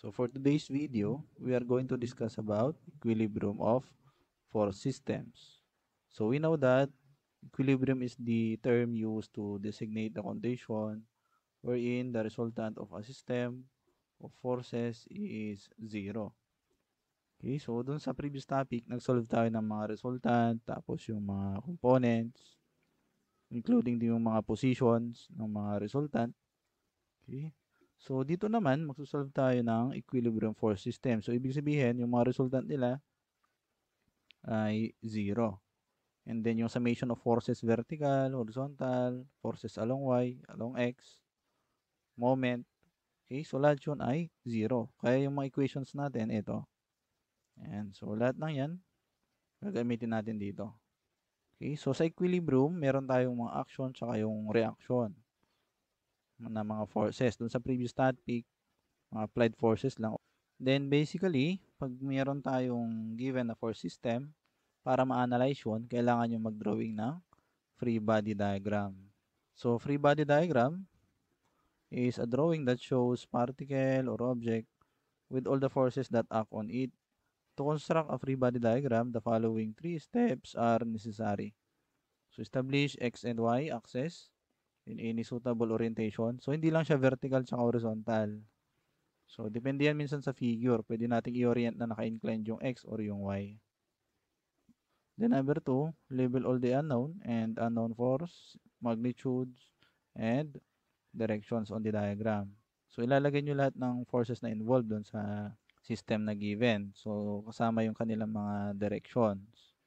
So for today's video, we are going to discuss about equilibrium of force systems. So we know that equilibrium is the term used to designate the condition wherein the resultant of a system of forces is zero. Okay, so dun sa previous topic, nag-solve tayo ng mga resultant, tapos yung mga components, including din yung mga positions ng mga resultant. Okay. So, dito naman, magsusolve tayo ng equilibrium force system. So, ibig sabihin, yung mga resultant nila ay 0. And then, yung summation of forces vertical, horizontal, forces along y, along x, moment, okay, so lahat yun ay 0. Kaya yung mga equations natin, ito. And so, lahat ng yan, gagamitin natin dito. Okay, so sa equilibrium, meron tayong mga action tsaka yung reaction na mga forces. Doon sa previous topic, mga applied forces lang. Then basically, pag mayroon tayong given na force system, para ma-analyze yun, kailangan nyo mag-drawing ng free body diagram. So, free body diagram is a drawing that shows particle or object with all the forces that act on it. To construct a free body diagram, the following three steps are necessary. So, establish X and Y axis, in any suitable orientation. So, hindi lang siya vertical tsaka horizontal. So, depende yan minsan sa figure. Pwede nating i-orient na naka-inclined yung X or yung Y. Then, number two, label all the unknown and unknown force, magnitudes, and directions on the diagram. So, ilalagay nyo lahat ng forces na involved dun sa system na given. So, kasama yung kanilang mga directions.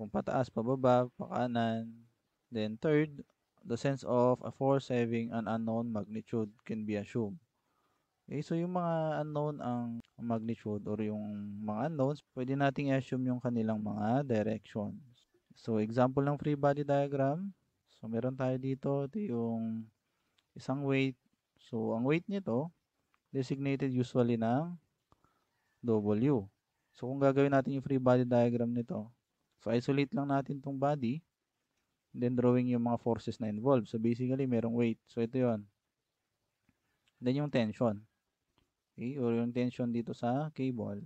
Kung pataas, pababa, pakanan. Then, third, the sense of a force having an unknown magnitude can be assumed. Okay, so yung mga unknown ang magnitude or yung mga unknowns, pwede nating assume yung kanilang mga directions. So, example ng free body diagram. So, meron tayo dito. Ito yung isang weight. So, ang weight nito, designated usually ng W. So, kung gagawin natin yung free body diagram nito, so, isolate lang natin tong body. Then drawing yung mga forces na involved. So basically, merong weight. So ito yon Then yung tension. Okay, or yung tension dito sa cable.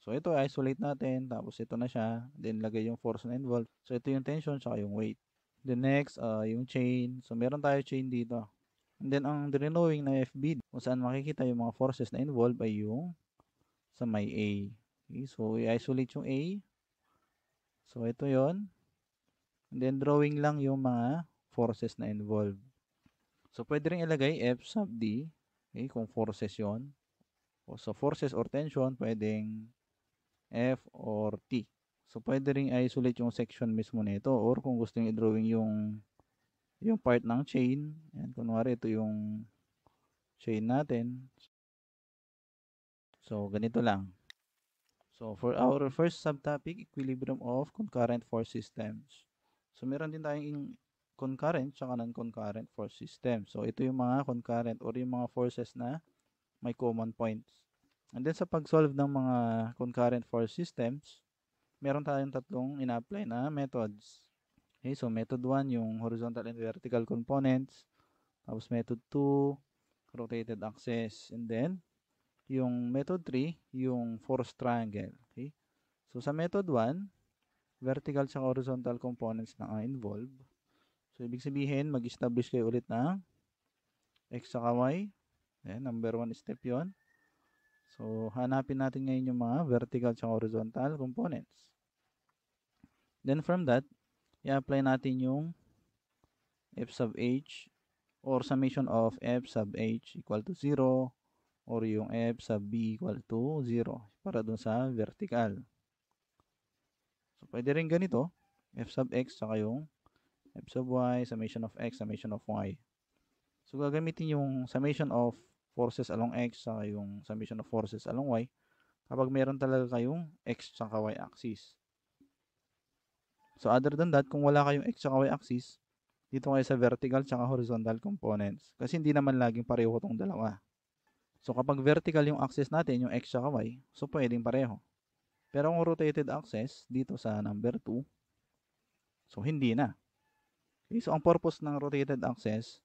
So ito, isolate natin. Tapos ito na siya. Then lagay yung force na involved. So ito yung tension, saka yung weight. The next, uh, yung chain. So meron tayo chain dito. And then ang drawing na FB, kung saan makikita yung mga forces na involved ay yung sa may A. Okay, so i-isolate yung A. So ito yon And then, drawing lang yung mga forces na involved. So, pwede rin ilagay F sub D, okay, kung forces yon. So, forces or tension, pwedeng F or T. So, pwede rin isolate yung section mismo nito or kung gusto nyo i-drawing yung yung part ng chain. Ayan, kunwari ito yung chain natin. So, ganito lang. So, for our first subtopic, equilibrium of concurrent force systems. So, meron din tayong concurrent at non-concurrent force system. So, ito yung mga concurrent or yung mga forces na may common points. And then, sa pag-solve ng mga concurrent force systems, meron tayong tatlong ina-apply na methods. Okay, so method 1, yung horizontal and vertical components. Tapos method 2, rotated axis. And then, yung method 3, yung force triangle. Okay? So, sa method 1, vertical sa horizontal components na ang involved. So, ibig sabihin, mag-establish kayo ulit ng x sa y. Ayan, number 1 step yon So, hanapin natin ngayon yung mga vertical sa horizontal components. Then, from that, i-apply natin yung f sub h or summation of f sub h equal to 0 or yung f sub b equal to 0 para dun sa vertical. So, pwede rin ganito. F sub x, saka yung F sub y, summation of x, summation of y. So, gagamitin yung summation of forces along x, saka yung summation of forces along y, kapag meron talaga kayong x, saka y axis. So, other than that, kung wala kayong x, saka y axis, dito kayo sa vertical tsaka horizontal components. Kasi hindi naman laging pareho itong dalawa. So kapag vertical yung axis natin, yung x tsaka y, so pwedeng pareho. Pero kung rotated axis dito sa number 2, so hindi na. Okay, so ang purpose ng rotated axis,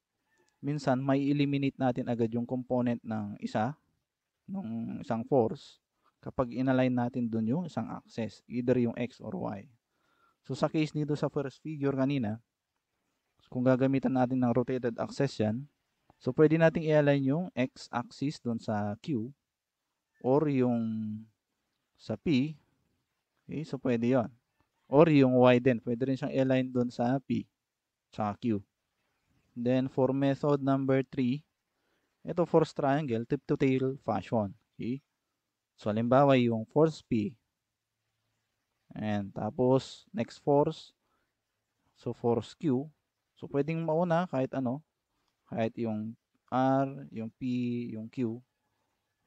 minsan may eliminate natin agad yung component ng isa, ng isang force, kapag inalign natin dun yung isang axis, either yung x or y. So sa case nito sa first figure kanina, kung gagamitan natin ng rotated axis yan, so pwede nating i-align yung x-axis doon sa q or yung sa P, okay, eh, so pwede yon Or yung Y din, pwede rin siyang align doon sa P, sa Q. Then, for method number 3, ito force triangle, tip to tail fashion. Okay? So, halimbawa yung force P. And, tapos, next force. So, force Q. So, pwedeng mauna kahit ano. Kahit yung R, yung P, yung Q.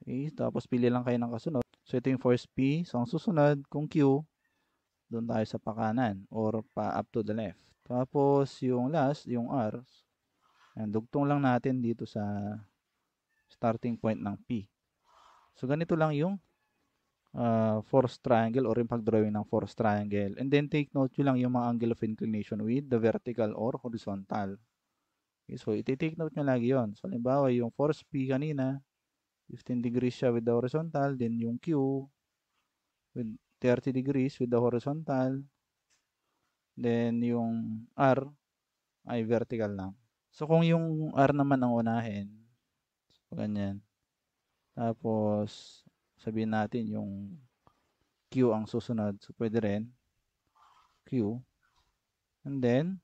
Okay? Tapos, pili lang kayo ng kasunod. So, ito yung force P. So, ang susunod, kung Q, doon tayo sa pakanan or pa up to the left. Tapos, yung last, yung R, and dugtong lang natin dito sa starting point ng P. So, ganito lang yung uh, force triangle or yung pagdrawing ng force triangle. And then, take note nyo lang yung mga angle of inclination with the vertical or horizontal. Okay, so, iti-take note nyo lagi yon So, halimbawa, yung force P kanina, 15 degrees siya with the horizontal, then yung Q with 30 degrees with the horizontal, then yung R ay vertical lang. So kung yung R naman ang unahin, so ganyan. Tapos sabihin natin yung Q ang susunod, so pwede rin Q. And then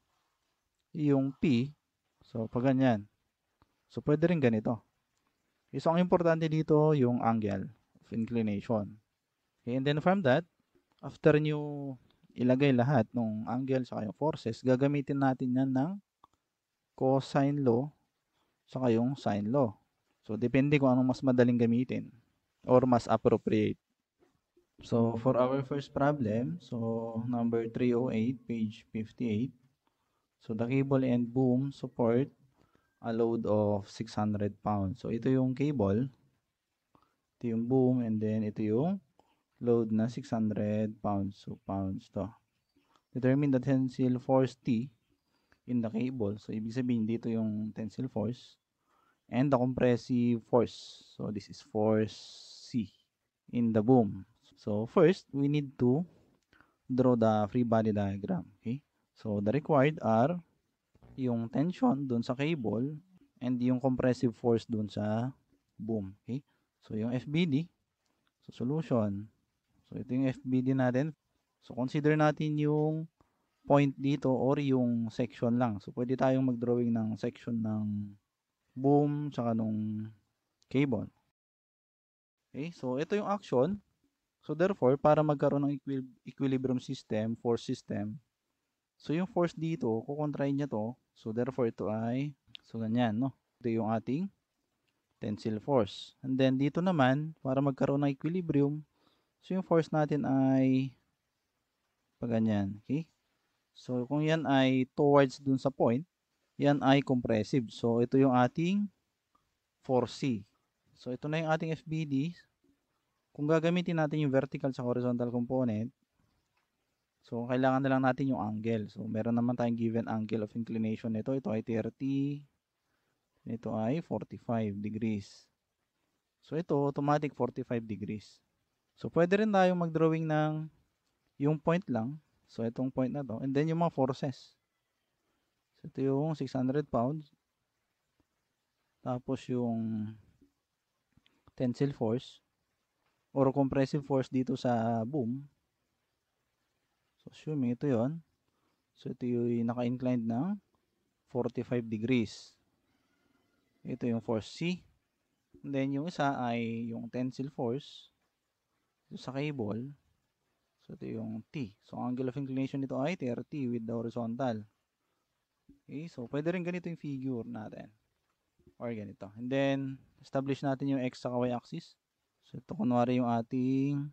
yung P, so pag ganyan. So pwede rin ganito. So, ang importante dito, yung angle of inclination. Okay, and then from that, after nyo ilagay lahat ng angle sa kayong forces, gagamitin natin yan ng cosine law sa kayong sine law. So, depende kung anong mas madaling gamitin or mas appropriate. So, for our first problem, so number 308, page 58. So, the cable and boom support a load of 600 pounds. So, ito yung cable. Ito yung boom. And then, ito yung load na 600 pounds. So, pounds to. Determine the tensile force T in the cable. So, ibig sabihin, dito yung tensile force. And the compressive force. So, this is force C in the boom. So, first, we need to draw the free body diagram. Okay? So, the required are yung tension doon sa cable and yung compressive force doon sa boom. Okay? So, yung FBD. So, solution. So, ito yung FBD natin. So, consider natin yung point dito or yung section lang. So, pwede tayong mag-drawing ng section ng boom tsaka nung cable. Okay? So, ito yung action. So, therefore, para magkaroon ng equilibrium system, force system, so yung force dito, kukontrain niya to So, therefore, ito ay, so ganyan, no? Ito yung ating tensile force. And then, dito naman, para magkaroon ng equilibrium, so yung force natin ay paganyan, okay? So, kung yan ay towards dun sa point, yan ay compressive. So, ito yung ating 4C. So, ito na yung ating FBD. Kung gagamitin natin yung vertical sa horizontal component, So, kailangan na lang natin yung angle. So, meron naman tayong given angle of inclination nito. Ito ay 30. Ito ay 45 degrees. So, ito automatic 45 degrees. So, pwede rin tayong mag-drawing ng yung point lang. So, itong point na to. And then, yung mga forces. So, ito yung 600 pounds. Tapos, yung tensile force or compressive force dito sa boom. So, assuming ito yon So, ito yung naka-inclined ng 45 degrees. Ito yung force C. And then, yung isa ay yung tensile force. Ito sa cable. So, ito yung T. So, angle of inclination nito ay 30 with the horizontal. Okay, so pwede rin ganito yung figure natin. Or ganito. And then, establish natin yung x sa y axis. So, ito kunwari yung ating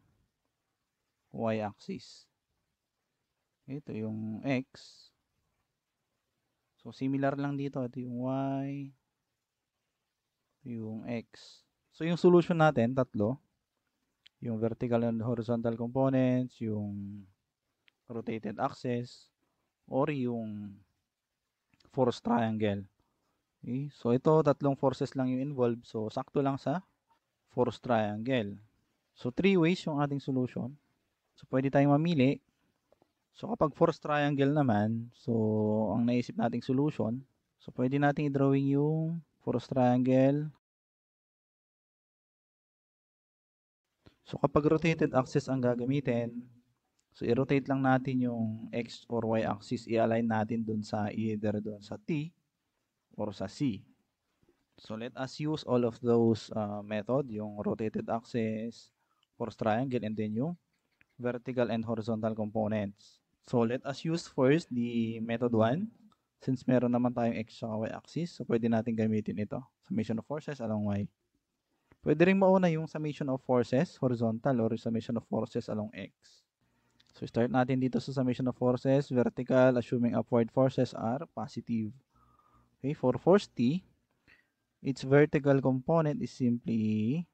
y axis ito yung x so similar lang dito ito yung y yung x so yung solution natin tatlo yung vertical and horizontal components yung rotated axis or yung force triangle okay? so ito tatlong forces lang yung involved so sakto lang sa force triangle so three ways yung ating solution so pwede tayong mamili So kapag force triangle naman, so ang naisip nating solution, so pwede nating i-drawing yung force triangle. So kapag rotated axis ang gagamitin, so i-rotate lang natin yung x or y axis, i-align natin dun sa either dun sa t or sa c. So let us use all of those uh, method, yung rotated axis, force triangle, and then yung vertical and horizontal components. So, let us use first the method 1. Since meron naman tayong x sa y axis, so pwede natin gamitin ito. Summation of forces along y. Pwede rin mauna yung summation of forces horizontal or summation of forces along x. So, start natin dito sa summation of forces vertical assuming upward forces are positive. Okay, for force T, its vertical component is simply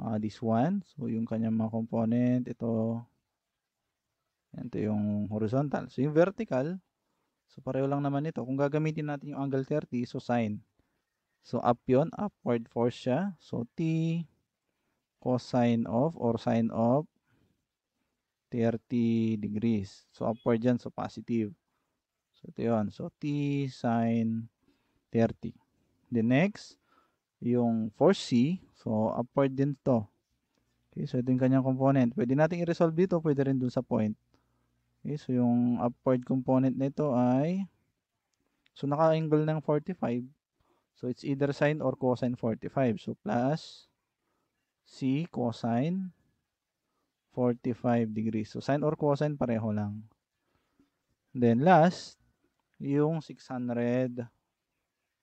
uh, this one. So, yung kanyang mga component, ito, yan, ito yung horizontal. So, yung vertical, so pareho lang naman ito. Kung gagamitin natin yung angle 30, so sine. So, up yun, upward force siya. So, T cosine of or sine of 30 degrees. So, upward yan, so positive. So, ito yun. So, T sine 30. The next, yung force C. So, upward din to. Okay, so ito yung kanyang component. Pwede natin i-resolve dito, pwede rin dun sa point. Okay, so yung upward component nito ay so naka-angle ng 45. So it's either sine or cosine 45. So plus C cosine 45 degrees. So sine or cosine pareho lang. Then last, yung 600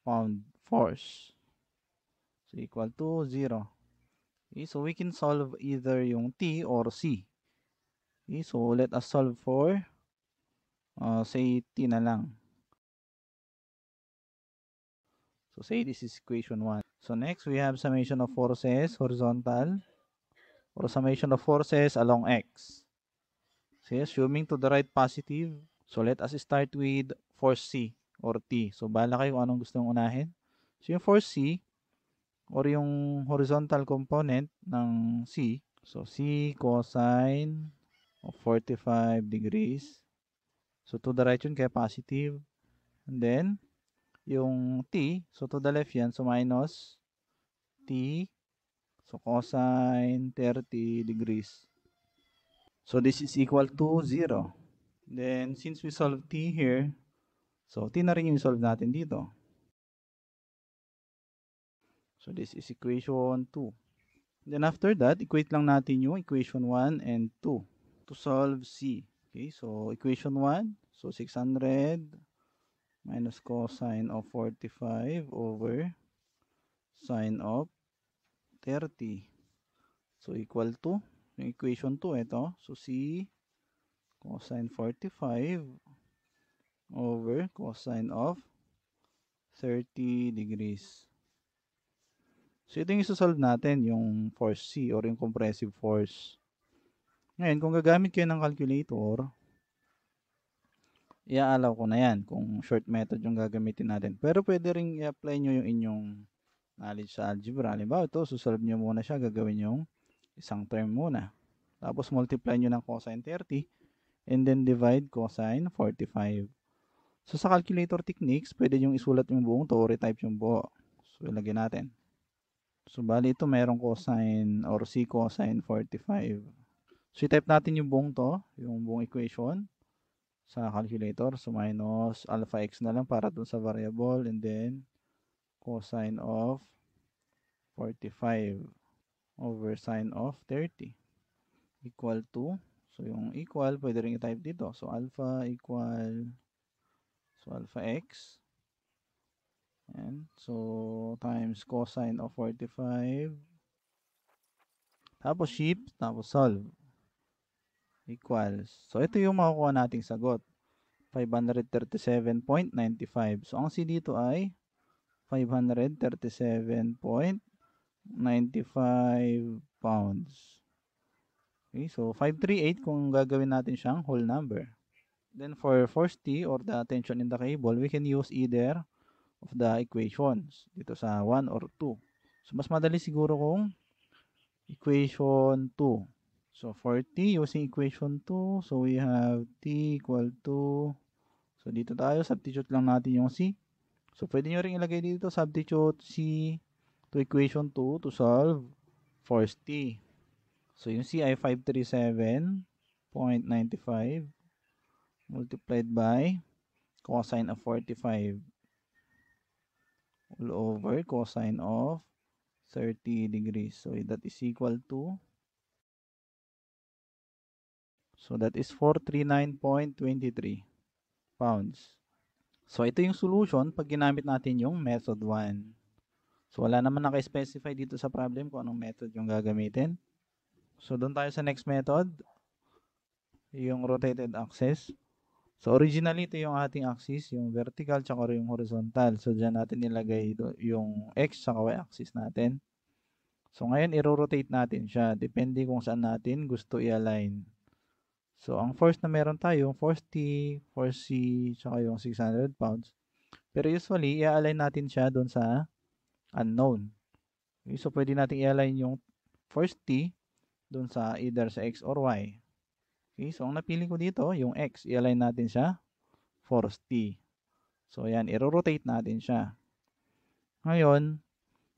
pound force. So equal to 0. Okay, so we can solve either yung T or C. Okay, so let us solve for uh, say t na lang. So say this is equation 1. So next we have summation of forces horizontal or summation of forces along x. So assuming to the right positive. So let us start with force C or T. So bala kayo kung anong gusto mong unahin. So yung force C or yung horizontal component ng C. So C cosine 45 degrees. So, to the right yun, kaya positive. And then, yung t, so to the left yan, so minus t, so cosine 30 degrees. So, this is equal to 0. Then, since we solve t here, so t na rin yung solve natin dito. So, this is equation 2. Then, after that, equate lang natin yung equation 1 and 2 to solve C. Okay, so equation 1, so 600 minus cosine of 45 over sine of 30. So equal to, yung equation 2, ito. So C cosine 45 over cosine of 30 degrees. So ito yung isosolve natin, yung force C or yung compressive force. Ngayon, kung gagamit kayo ng calculator, iaalaw ko na yan kung short method yung gagamitin natin. Pero pwede rin i-apply nyo yung inyong knowledge sa algebra. Halimbawa, ito, susolve nyo muna siya, gagawin yung isang term muna. Tapos, multiply nyo ng cosine 30 and then divide cosine 45. So, sa calculator techniques, pwede yung isulat yung buong to, retype yung buo. So, ilagay natin. So, bali ito, mayroong cosine or C cosine 45. So, i-type natin yung buong to, yung buong equation sa calculator. So, minus alpha x na lang para dun sa variable and then cosine of 45 over sine of 30 equal to, so yung equal, pwede rin i-type dito. So, alpha equal, so alpha x and so times cosine of 45 tapos shift, tapos solve equals. So, ito yung makukuha nating sagot. 537.95. So, ang C dito ay 537.95 pounds. Okay, so 538 kung gagawin natin siyang whole number. Then for force T or the tension in the cable, we can use either of the equations dito sa 1 or 2. So, mas madali siguro kung equation 2. So for t using equation 2, so we have t equal to, so dito tayo, substitute lang natin yung c. So pwede nyo rin ilagay dito, substitute c to equation 2 to solve for t. So yung c ay 537.95 multiplied by cosine of 45 all over cosine of 30 degrees. So that is equal to So that is 439.23 pounds. So ito yung solution pag ginamit natin yung method 1. So wala naman naka-specify dito sa problem kung anong method yung gagamitin. So doon tayo sa next method, yung rotated axis. So originally ito yung ating axis, yung vertical tsaka yung horizontal. So diyan natin nilagay yung x tsaka y axis natin. So ngayon i-rotate natin siya depende kung saan natin gusto i-align. So, ang force na meron tayo, yung force T, force C, tsaka yung 600 pounds. Pero usually, i-align natin siya doon sa unknown. Okay, so, pwede natin i-align yung force T doon sa either sa X or Y. Okay, so, ang napili ko dito, yung X, i-align natin siya force T. So, ayan, i-rotate natin siya. Ngayon,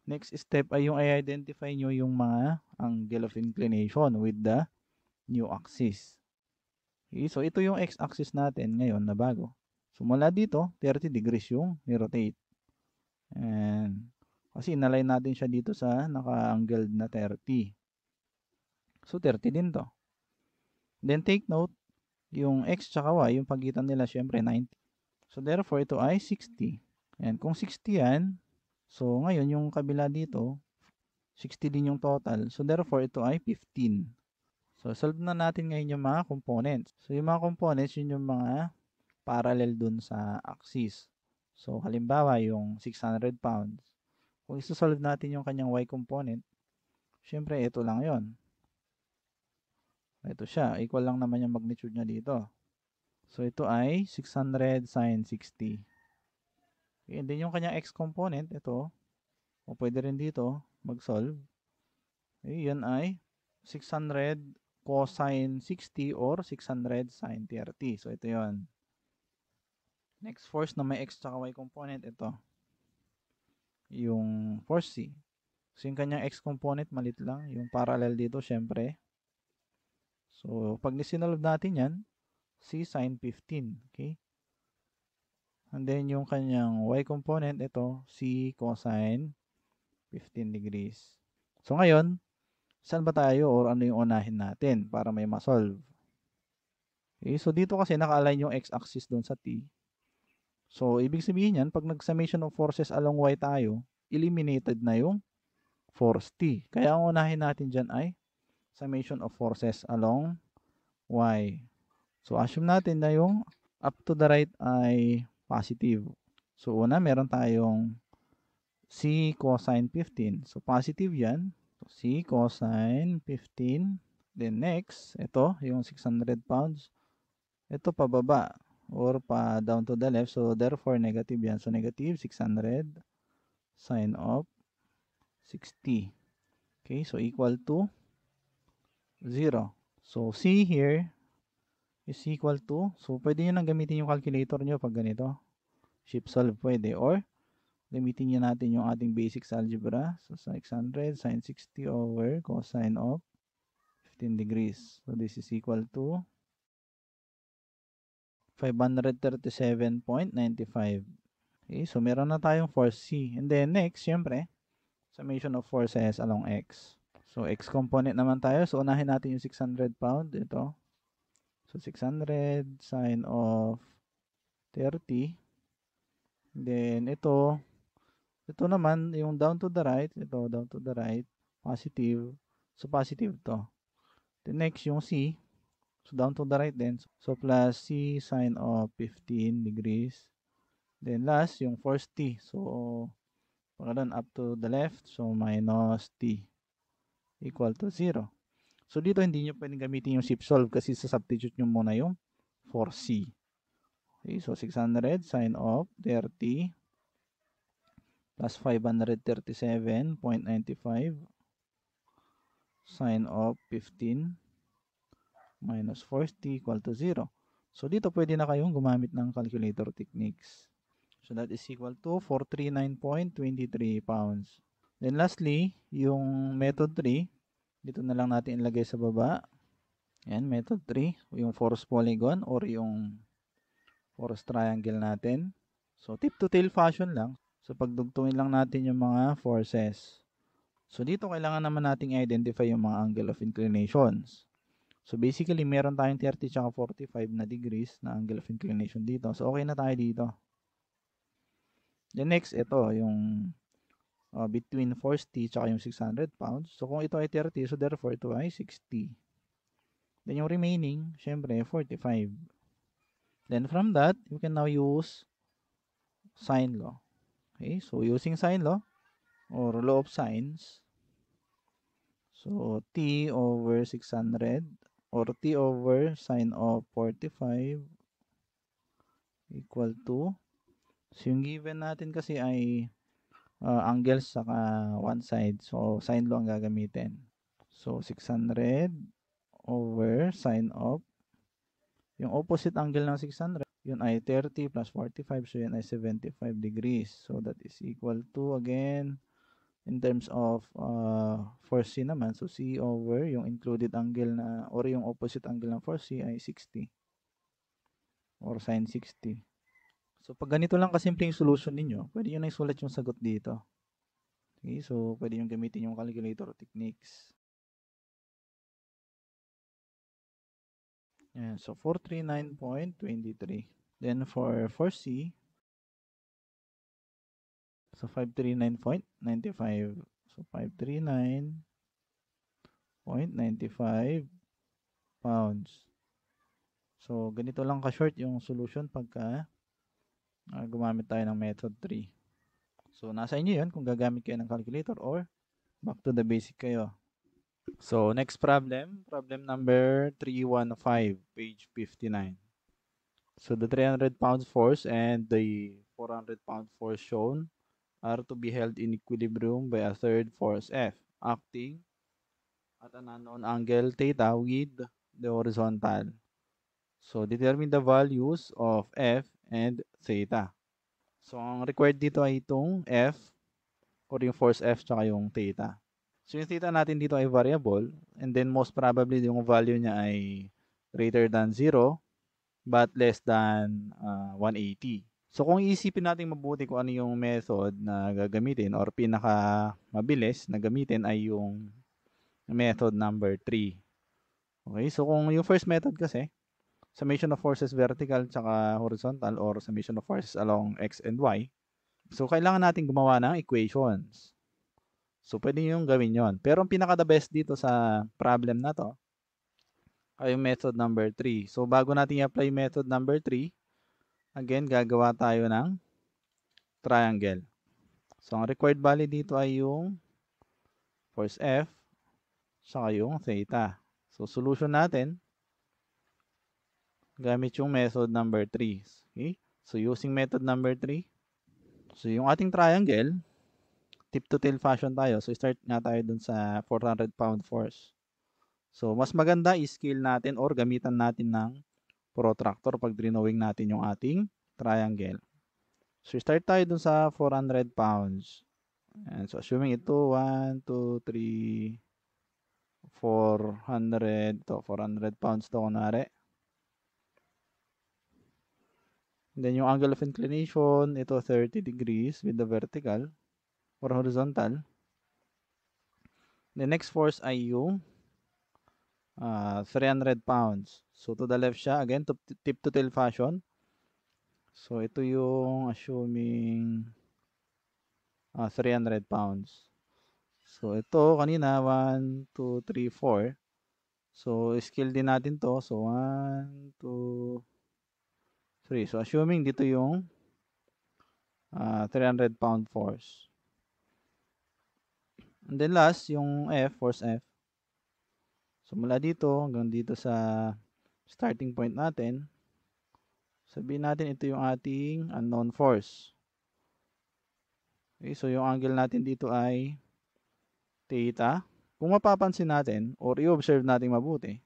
next step ay yung i-identify nyo yung mga angle of inclination with the new axis. So, ito yung x-axis natin ngayon na bago. So, mula dito, 30 degrees yung ni-rotate. And, kasi inalign natin siya dito sa naka-angled na 30. So, 30 din to. Then, take note, yung x tsaka y, yung pagitan nila, syempre, 90. So, therefore, ito ay 60. And, kung 60 yan, so, ngayon, yung kabila dito, 60 din yung total. So, therefore, ito ay 15. So, solve na natin ngayon yung mga components. So, yung mga components, yun yung mga parallel dun sa axis. So, halimbawa, yung 600 pounds. Kung isosolve natin yung kanyang y component, syempre, ito lang yon Ito siya. Equal lang naman yung magnitude niya dito. So, ito ay 600 sine 60. Okay, and then yung kanyang x component, ito, o pwede rin dito, mag-solve. Okay, yun ay 600 cosine 60 or 600 sine 30. So, ito yon Next force na may x tsaka y component, ito. Yung force C. So, yung kanyang x component, malit lang. Yung parallel dito, syempre. So, pag nisinolve natin yan, C sine 15. Okay? And then, yung kanyang y component, ito, C cosine 15 degrees. So, ngayon, saan ba tayo or ano yung unahin natin para may masolve. Okay, so dito kasi naka-align yung x-axis doon sa t. So, ibig sabihin yan, pag nag-summation of forces along y tayo, eliminated na yung force t. Kaya ang unahin natin dyan ay summation of forces along y. So, assume natin na yung up to the right ay positive. So, una, meron tayong c cosine 15. So, positive yan. C cosine 15. Then next, ito, yung 600 pounds. Ito pababa or pa down to the left. So, therefore, negative yan. So, negative 600 sine of 60. Okay, so equal to 0. So, C here is equal to, so pwede nyo nang gamitin yung calculator nyo pag ganito. Shift solve pwede or Gamitin niya natin yung ating basics algebra. So, 600 sine 60 over cosine of 15 degrees. So, this is equal to 537.95. Okay, so meron na tayong force C. And then next, syempre, summation of forces along X. So, X component naman tayo. So, unahin natin yung 600 pound. Ito. So, 600 sine of 30. Then, ito, ito naman, yung down to the right, ito, down to the right, positive. So, positive to. The next, yung C. So, down to the right din. So, plus C sine of 15 degrees. Then, last, yung force T. So, pagkalan, up to the left. So, minus T equal to 0. So, dito hindi nyo pwedeng gamitin yung ship solve kasi sa substitute nyo muna yung 4C. Okay, so 600 sine of 30 plus 537.95 sine of 15 minus 40 equal to 0. So, dito pwede na kayong gumamit ng calculator techniques. So, that is equal to 439.23 pounds. Then, lastly, yung method 3, dito na lang natin ilagay sa baba. Ayan, method 3, yung force polygon or yung force triangle natin. So, tip to tail fashion lang. So, pagdugtungin lang natin yung mga forces. So, dito kailangan naman nating identify yung mga angle of inclinations. So, basically, meron tayong 30 at 45 na degrees na angle of inclination dito. So, okay na tayo dito. The next, ito, yung uh, between 40 at yung 600 pounds. So, kung ito ay 30, so therefore, ito ay 60. Then, yung remaining, syempre, 45. Then, from that, you can now use sine law. Okay, so using sine law or law of sines, so T over 600 or T over sine of 45 equal to, so yung given natin kasi ay uh, angles sa uh, one side. So sine law ang gagamitin. So 600 over sine of, yung opposite angle ng 600, yun ay 30 plus 45 so yun ay 75 degrees so that is equal to again in terms of uh, 4C naman so C over yung included angle na or yung opposite angle ng 4C ay 60 or sine 60 so pag ganito lang kasimple yung solution ninyo pwede nyo na isulat yung sagot dito okay so pwede yung gamitin yung calculator techniques Ayan, so 439.23. Then for 4C, so 539.95. So 539.95 pounds. So ganito lang ka-short yung solution pagka uh, gumamit tayo ng method 3. So nasa inyo yun kung gagamit kayo ng calculator or back to the basic kayo. So next problem, problem number 315, page 59. So the 300 pound force and the 400 pound force shown are to be held in equilibrium by a third force F acting at an unknown angle theta with the horizontal. So determine the values of F and theta. So ang required dito ay itong F or yung force F tsaka yung theta. So yung theta natin dito ay variable and then most probably yung value niya ay greater than 0 but less than uh, ah, 180. So kung iisipin natin mabuti kung ano yung method na gagamitin or pinaka mabilis na gamitin ay yung method number 3. Okay, so kung yung first method kasi, summation of forces vertical tsaka horizontal or summation of forces along x and y. So kailangan natin gumawa ng equations. So, pwede nyo gawin yon. Pero ang pinaka-the best dito sa problem na to ay yung method number 3. So, bago natin i-apply method number 3, again, gagawa tayo ng triangle. So, ang required value dito ay yung force F saka yung theta. So, solution natin gamit yung method number 3. Okay? So, using method number 3, so yung ating triangle, tip to tail fashion tayo. So start nga tayo dun sa 400 pound force. So mas maganda i-scale natin or gamitan natin ng protractor pag drawing natin yung ating triangle. So start tayo dun sa 400 pounds. And so assuming ito 1 2 3 400 to 400 pounds to kunwari. then yung angle of inclination, ito 30 degrees with the vertical for horizontal. The next force ay yung uh, ah, 300 pounds. So, to the left siya. Again, to, tip to tail fashion. So, ito yung assuming uh, ah, 300 pounds. So, ito kanina 1, 2, 3, 4. So, scale din natin to. So, 1, 2, 3. So, assuming dito yung uh, ah, 300 pound force. And then last, yung F, force F. So mula dito hanggang dito sa starting point natin, sabihin natin ito yung ating unknown ah, force. Okay, so yung angle natin dito ay theta. Kung mapapansin natin or i-observe natin mabuti,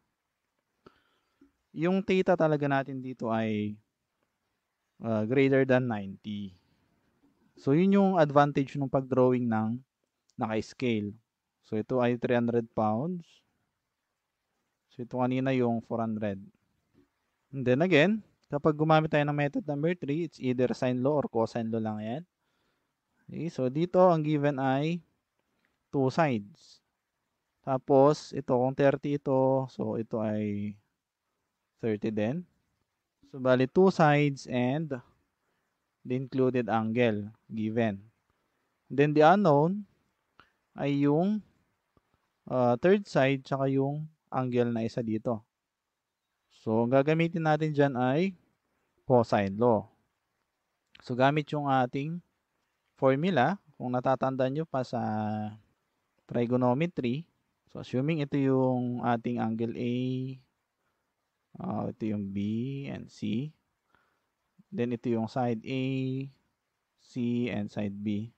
yung theta talaga natin dito ay uh, greater than 90. So yun yung advantage ng pag-drawing ng naka-scale. So, ito ay 300 pounds. So, ito kanina yung 400. And then again, kapag gumamit tayo ng method number 3, it's either sine law or cosine law lang yan. Okay, so, dito ang given ay two sides. Tapos, ito kung 30 ito, so ito ay 30 din. So, bali two sides and the included angle given. Then, the unknown, ay yung uh, third side tsaka yung angle na isa dito. So, ang gagamitin natin dyan ay cosine law. So, gamit yung ating formula, kung natatandaan nyo pa sa trigonometry, so assuming ito yung ating angle A, uh, ito yung B and C, then ito yung side A, C and side B.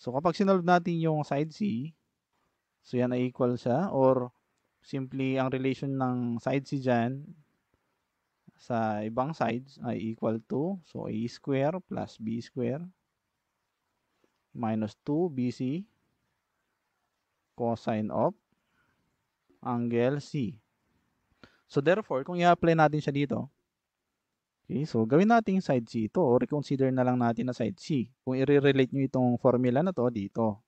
So, kapag sinolve natin yung side C, so yan ay equal sa, or simply ang relation ng side C dyan sa ibang sides ay equal to so a square plus b square minus 2bc cosine of angle C. So therefore, kung i-apply natin siya dito, Okay, so gawin natin side C ito o reconsider na lang natin na side C. Kung i-relate nyo itong formula na to dito.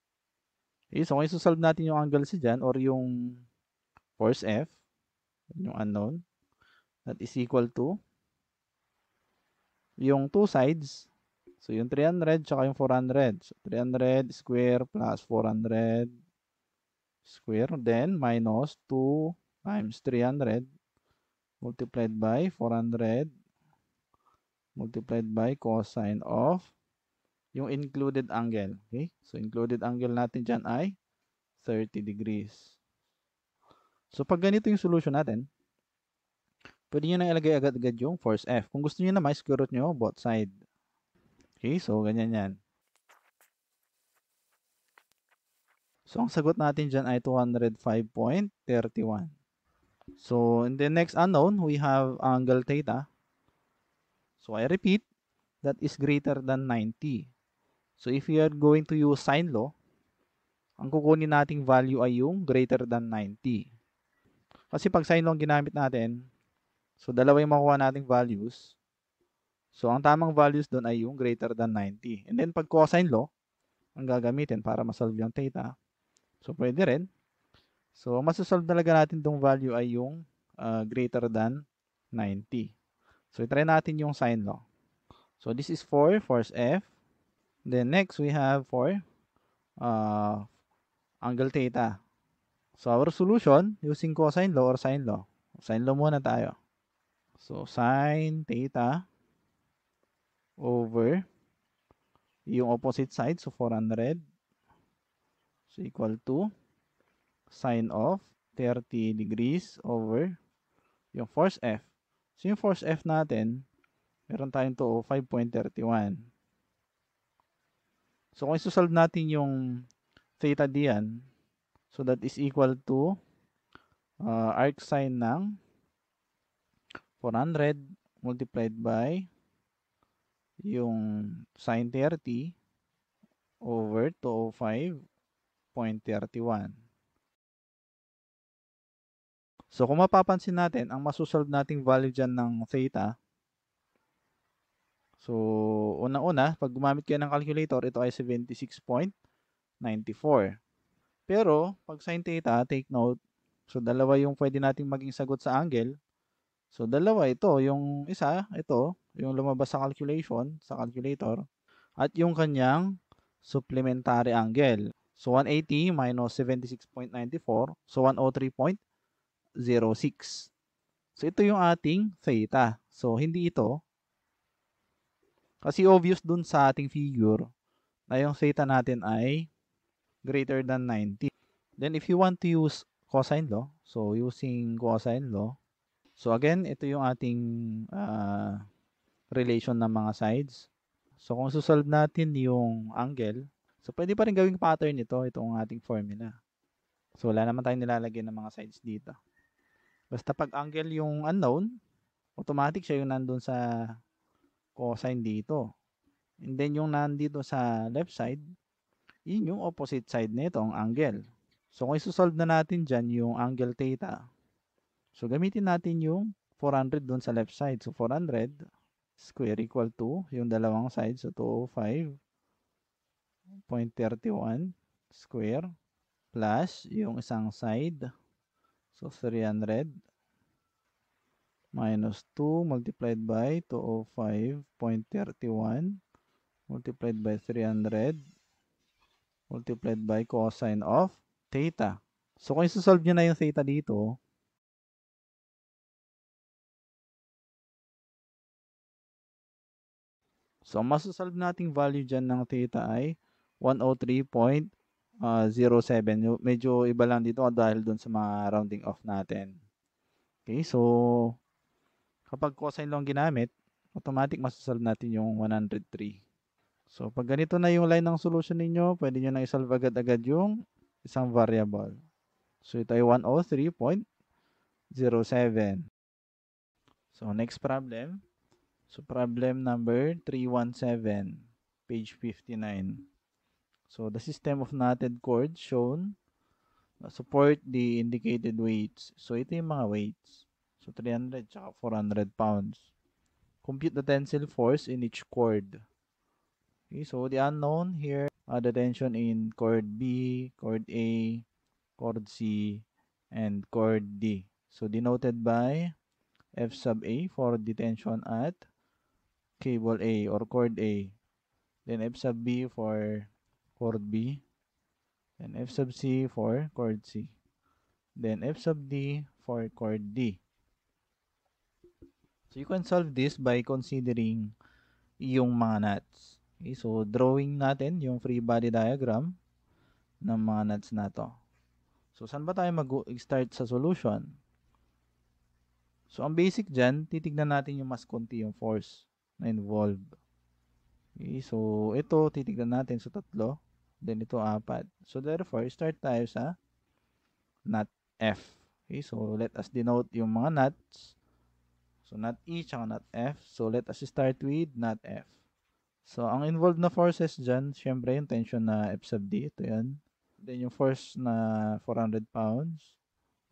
Okay, so kung isosolve natin yung angle C dyan or yung force F, yung unknown, that is equal to yung two sides. So, yung 300 tsaka yung 400. So, 300 square plus 400 square. Then, minus 2 times 300 multiplied by 400 multiplied by cosine of yung included angle. Okay? So, included angle natin dyan ay 30 degrees. So, pag ganito yung solution natin, pwede nyo na ilagay agad-agad yung force F. Kung gusto nyo na, may square root nyo both side. Okay? So, ganyan yan. So, ang sagot natin dyan ay 205.31. So, in the next unknown, we have angle theta. So I repeat, that is greater than 90. So if you are going to use sine law, ang kukunin nating value ay yung greater than 90. Kasi pag sine law ang ginamit natin, so dalawa yung makuha nating values. So ang tamang values doon ay yung greater than 90. And then pag cosine law, ang gagamitin para masolve yung theta. So pwede rin. So masasolve talaga natin tong value ay yung uh, greater than 90. So, try natin yung sine law. So, this is 4, 4 is f. Then, next, we have 4, uh, angle theta. So, our solution, using cosine law or sine law. Sine law muna tayo. So, sine theta over yung opposite side, so 400. So, equal to sine of 30 degrees over yung force F. So, yung force F natin, meron tayong to 5.31. So, kung isusolve natin yung theta diyan, so that is equal to uh, arc sine ng 400 multiplied by yung sine 30 over 205.31. So kung mapapansin natin, ang masusolve nating value dyan ng theta, so una-una, pag gumamit kayo ng calculator, ito ay 76.94. Pero pag sine theta, take note, so dalawa yung pwede nating maging sagot sa angle. So dalawa ito, yung isa, ito, yung lumabas sa calculation, sa calculator, at yung kanyang supplementary angle. So 180 minus 76.94, so 103.94. 0.06. So ito yung ating theta. So hindi ito. Kasi obvious dun sa ating figure na yung theta natin ay greater than 90. Then if you want to use cosine law, so using cosine law, so again, ito yung ating uh, relation ng mga sides. So kung susolve natin yung angle, so pwede pa rin gawing pattern ito, itong ating formula. So wala naman tayong nilalagay ng mga sides dito. Basta pag angle yung unknown, automatic siya yung nandun sa cosine dito. And then yung nandito sa left side, yun yung opposite side nito, ang angle. So kung isosolve na natin dyan yung angle theta, so gamitin natin yung 400 dun sa left side. So 400 square equal to yung dalawang side. So 205.31 square plus yung isang side So, 300 minus 2 multiplied by 205.31 multiplied by 300 multiplied by cosine of theta. So, kung isosolve nyo na yung theta dito, So, ang masasolve nating value dyan ng theta ay 103.5 uh, ah, 0.7. Medyo iba lang dito ah, dahil doon sa mga rounding off natin. Okay, so kapag cosine lang ginamit, automatic masasolve natin yung 103. So pag ganito na yung line ng solution ninyo, pwede nyo na isolve agad-agad yung isang variable. So ito ay 103.07. So next problem. So problem number 317, page 59. So the system of knotted cords shown uh, support the indicated weights. So ito yung mga weights. So 300 tsaka 400 pounds. Compute the tensile force in each cord. Okay, so the unknown here are uh, the tension in cord B, cord A, cord C, and cord D. So denoted by F sub A for the tension at cable A or cord A. Then F sub B for chord B, then F sub C for chord C, then F sub D for chord D. So, you can solve this by considering yung mga nuts. Okay, so, drawing natin yung free body diagram ng mga nuts na to. So, saan ba tayo mag-start sa solution? So, ang basic dyan, titignan natin yung mas konti yung force na involved. Okay, so, ito, titignan natin sa so, tatlo. Then ito apat. So therefore, start tayo sa not F. Okay, so let us denote yung mga nuts. So not E tsaka not F. So let us start with not F. So ang involved na forces dyan, syempre yung tension na F sub D. Ito yan. Then yung force na 400 pounds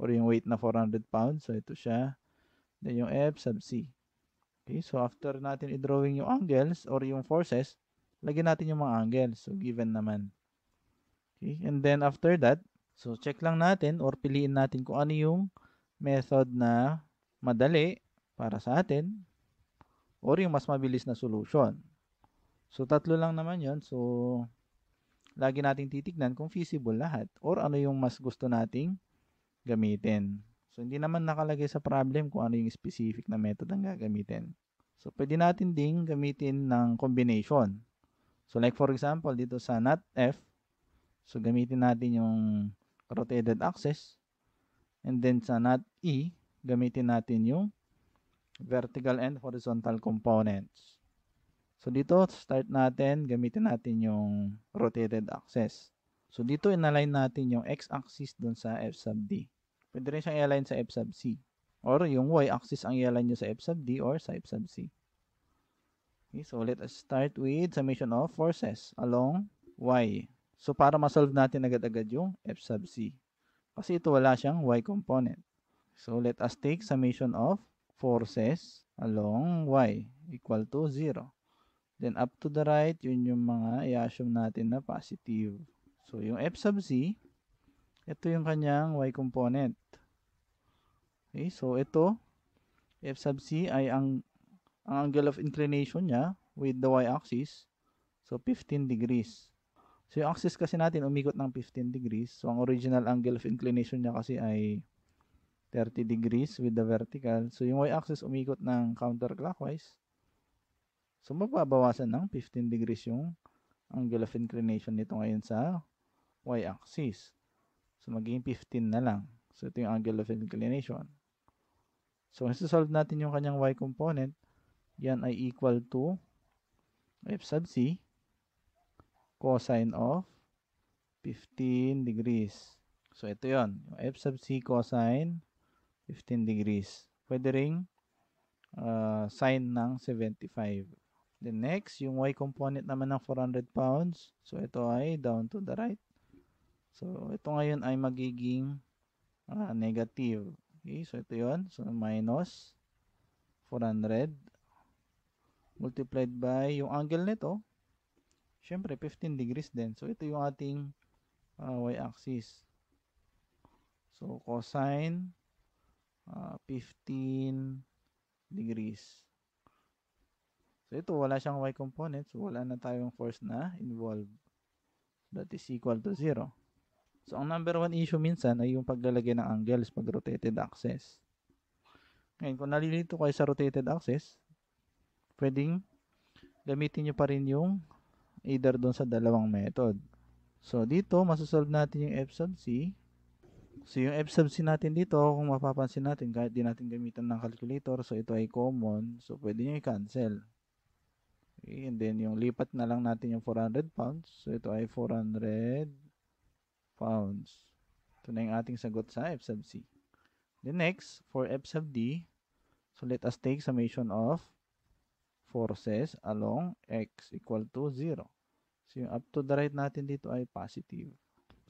or yung weight na 400 pounds. So ito siya. Then yung F sub C. Okay, so after natin i-drawing yung angles or yung forces, lagyan natin yung mga angles. So, given naman. Okay, and then after that, so check lang natin or piliin natin kung ano yung method na madali para sa atin or yung mas mabilis na solution. So tatlo lang naman yon So lagi nating titignan kung feasible lahat or ano yung mas gusto nating gamitin. So hindi naman nakalagay sa problem kung ano yung specific na method ang gagamitin. So, pwede natin ding gamitin ng combination. So, like for example, dito sa F, So, gamitin natin yung rotated axis. And then sa not E, gamitin natin yung vertical and horizontal components. So, dito, start natin, gamitin natin yung rotated axis. So, dito, inalign natin yung x-axis dun sa f sub d. Pwede rin siyang i-align sa f sub c. Or yung y-axis ang i-align nyo sa f sub d or sa f sub c. Okay, so, let us start with summation of forces along y. So, para masolve natin agad-agad yung f sub c. Kasi ito wala siyang y component. So, let us take summation of forces along y equal to 0. Then, up to the right, yun yung mga i-assume natin na positive. So, yung f sub c, ito yung kanyang y component. Okay, so ito, f sub c ay ang, ang angle of inclination niya with the y axis. So, 15 degrees. So, yung axis kasi natin, umikot ng 15 degrees. So, ang original angle of inclination niya kasi ay 30 degrees with the vertical. So, yung y-axis umikot ng counterclockwise. So, mababawasan ng 15 degrees yung angle of inclination nito ngayon sa y-axis. So, magiging 15 na lang. So, ito yung angle of inclination. So, kung solve natin yung kanyang y component, yan ay equal to f sub c cosine of 15 degrees. So, ito yon Yung f sub c cosine 15 degrees. Pwede ring uh, sine ng 75. Then next, yung y component naman ng 400 pounds. So, ito ay down to the right. So, ito ngayon ay magiging uh, negative. Okay, so ito yon So, minus 400 multiplied by yung angle nito syempre 15 degrees din. So ito yung ating uh, y-axis. So cosine uh, ah, 15 degrees. So ito wala siyang y component. So wala na tayong force na involved. That is equal to 0. So ang number 1 issue minsan ay yung paglalagay ng angles pag rotated axis. Ngayon kung nalilito kayo sa rotated axis, pwedeng gamitin nyo pa rin yung either doon sa dalawang method. So, dito, masasolve natin yung f sub c. So, yung f sub c natin dito, kung mapapansin natin, kahit di natin gamitan ng calculator, so ito ay common, so pwede nyo i-cancel. Okay, and then, yung lipat na lang natin yung 400 pounds. So, ito ay 400 pounds. Ito na yung ating sagot sa f sub c. Then next, for f sub d, so let us take summation of forces along x equal to 0. So, yung up to the right natin dito ay positive.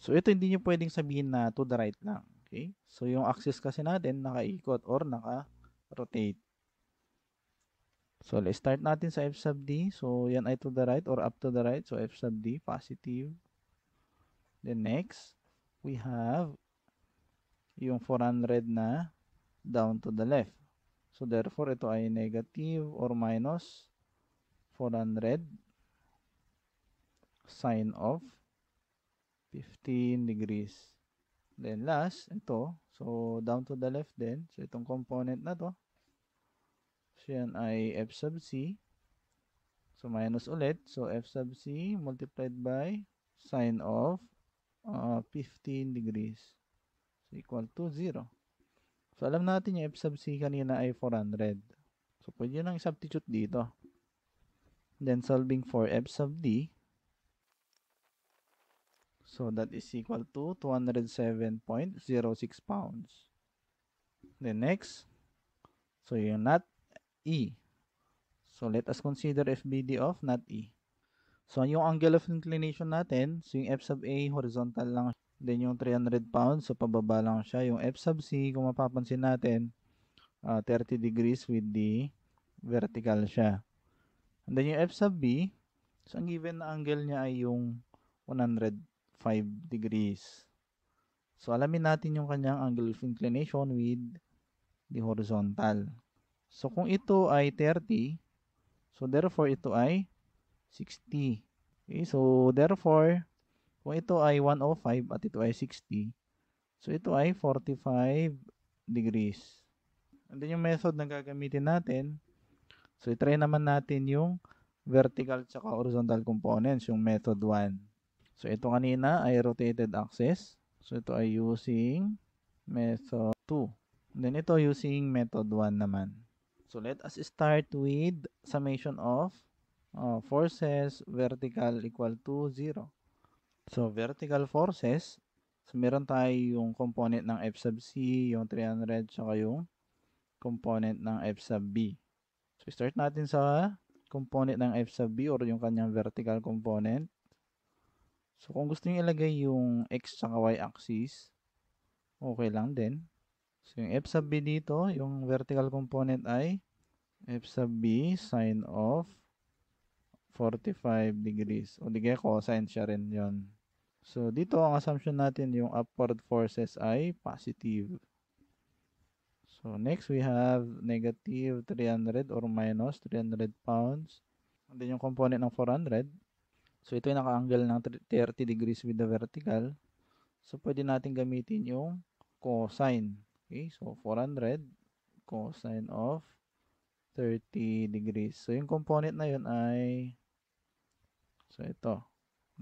So, ito hindi nyo pwedeng sabihin na to the right lang. Okay? So, yung axis kasi natin nakaikot or naka-rotate. So, let's start natin sa f sub d. So, yan ay to the right or up to the right. So, f sub d, positive. Then, next, we have yung 400 na down to the left. So, therefore, ito ay negative or minus 400 sine of 15 degrees. Then, last, ito. So, down to the left then. So, itong component na to. So, yan ay f sub c. So, minus ulit. So, f sub c multiplied by sine of uh, 15 degrees. So, equal to 0. So, alam natin yung f sub c kanina ay 400. So, pwede nang substitute dito. Then, solving for f sub d. So, that is equal to 207.06 pounds. Then, next. So, yung not E. So, let us consider FBD of not E. So, yung angle of inclination natin, so yung f sub a, horizontal lang Then yung 300 pounds, so pababa lang siya. Yung F sub C, kung mapapansin natin, uh, ah, 30 degrees with the vertical siya. And then yung F sub B, so ang given na angle niya ay yung 105 degrees. So alamin natin yung kanyang angle of inclination with the horizontal. So kung ito ay 30, so therefore ito ay 60. Okay, so therefore kung ito ay 105 at ito ay 60, so ito ay 45 degrees. And then yung method na gagamitin natin, so itry naman natin yung vertical at horizontal components, yung method 1. So ito kanina ay rotated axis. So ito ay using method 2. And then ito using method 1 naman. So let us start with summation of uh, forces vertical equal to 0. So, vertical forces. So, meron tayo yung component ng F sub C, yung 300, saka yung component ng F sub B. So, start natin sa component ng F sub B or yung kanyang vertical component. So, kung gusto nyo ilagay yung X saka Y axis, okay lang din. So, yung F sub B dito, yung vertical component ay F sub B sine of 45 degrees. O di kaya cosine siya rin yon So, dito ang assumption natin yung upward forces ay positive. So, next we have negative 300 or minus 300 pounds. And then yung component ng 400. So, ito yung naka-angle ng 30 degrees with the vertical. So, pwede natin gamitin yung cosine. Okay, so 400 cosine of 30 degrees. So, yung component na yun ay so, ito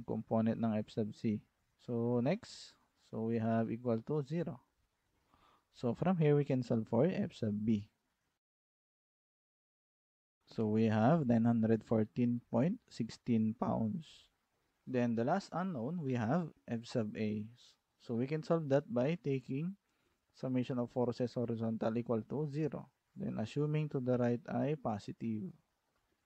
component ng f sub c. So next, so we have equal to 0. So from here we can solve for f sub b. So we have 914.16 pounds. Then the last unknown, we have f sub a. So we can solve that by taking summation of forces horizontal equal to 0. Then assuming to the right I positive.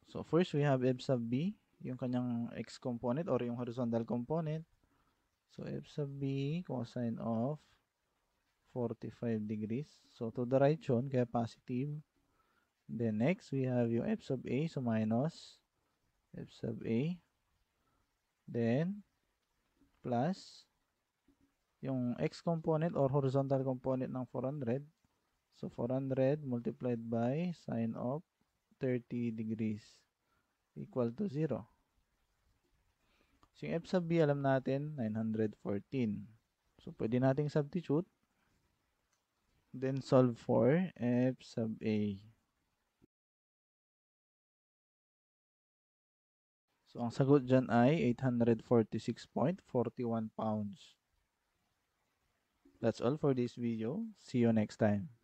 So first we have f sub b yung kanyang x component or yung horizontal component. So, f sub b cosine of 45 degrees. So, to the right yun, kaya positive. Then, next, we have yung f sub a. So, minus f sub a. Then, plus yung x component or horizontal component ng 400. So, 400 multiplied by sine of 30 degrees equal to 0. So, yung f sub b, alam natin, 914. So, pwede nating substitute. Then, solve for f sub a. So, ang sagot dyan ay 846.41 pounds. That's all for this video. See you next time.